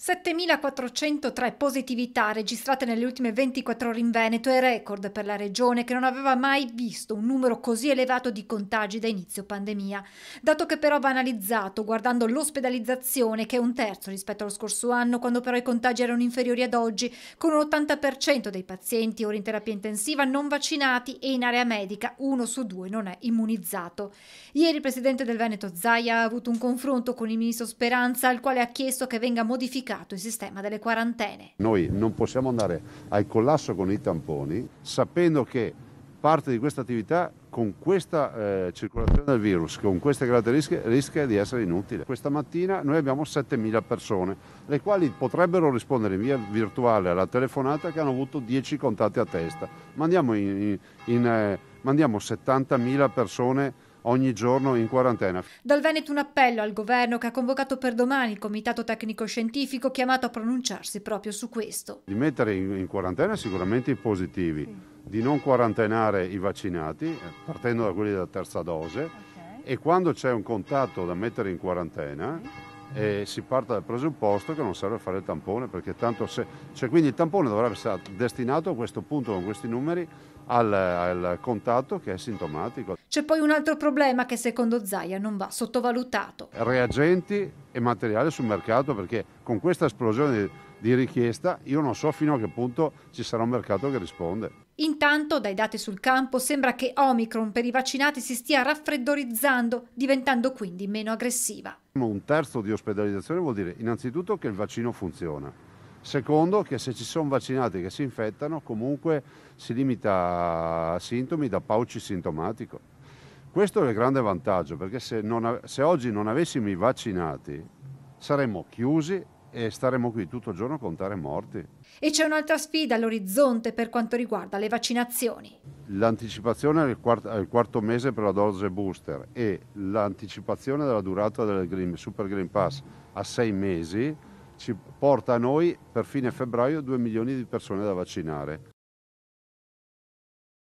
7.403 positività registrate nelle ultime 24 ore in Veneto è record per la regione che non aveva mai visto un numero così elevato di contagi da inizio pandemia. Dato che però va analizzato guardando l'ospedalizzazione che è un terzo rispetto allo scorso anno quando però i contagi erano inferiori ad oggi con un 80% dei pazienti ora in terapia intensiva non vaccinati e in area medica uno su due non è immunizzato. Ieri il presidente del Veneto Zaia ha avuto un confronto con il ministro Speranza al quale ha chiesto che venga modificato modificato il sistema delle quarantene. Noi non possiamo andare al collasso con i tamponi sapendo che parte di questa attività con questa eh, circolazione del virus, con queste caratteristiche, rischia di essere inutile. Questa mattina noi abbiamo 7.000 persone, le quali potrebbero rispondere in via virtuale alla telefonata che hanno avuto 10 contatti a testa. Mandiamo, in, in, in, eh, mandiamo 70.000 persone ogni giorno in quarantena. Dal Veneto un appello al governo che ha convocato per domani il comitato tecnico scientifico chiamato a pronunciarsi proprio su questo. Di mettere in, quarantena sicuramente i positivi, di non quarantenare i vaccinati, eh, partendo da quelli della terza dose, okay. e quando c'è un contatto da mettere in quarantena, e eh, si parta dal presupposto che non serve fare il tampone perché tanto se, cioè quindi il tampone dovrebbe essere destinato a questo punto con questi numeri al, al contatto che è sintomatico. C'è poi un altro problema che secondo Zaia non va sottovalutato. Reagenti e materiale sul mercato perché con questa esplosione di richiesta io non so fino a che punto ci sarà un mercato che risponde. Intanto, dai dati sul campo, sembra che Omicron per i vaccinati si stia raffreddorizzando, diventando quindi meno aggressiva. Un terzo di ospedalizzazione vuol dire innanzitutto che il vaccino funziona. Secondo, che se ci sono vaccinati che si infettano, comunque si limita a sintomi da pauci sintomatico. Questo è il grande vantaggio, perché se, non, se oggi non avessimo i vaccinati saremmo chiusi e staremmo qui tutto il giorno a contare morti. E c'è un'altra sfida all'orizzonte per quanto riguarda le vaccinazioni. L'anticipazione al, quarto, quarto mese per la dose booster e l'anticipazione della durata del green, Super Green Pass a sei mesi ci porta a noi per fine febbraio 2 milioni di persone da vaccinare.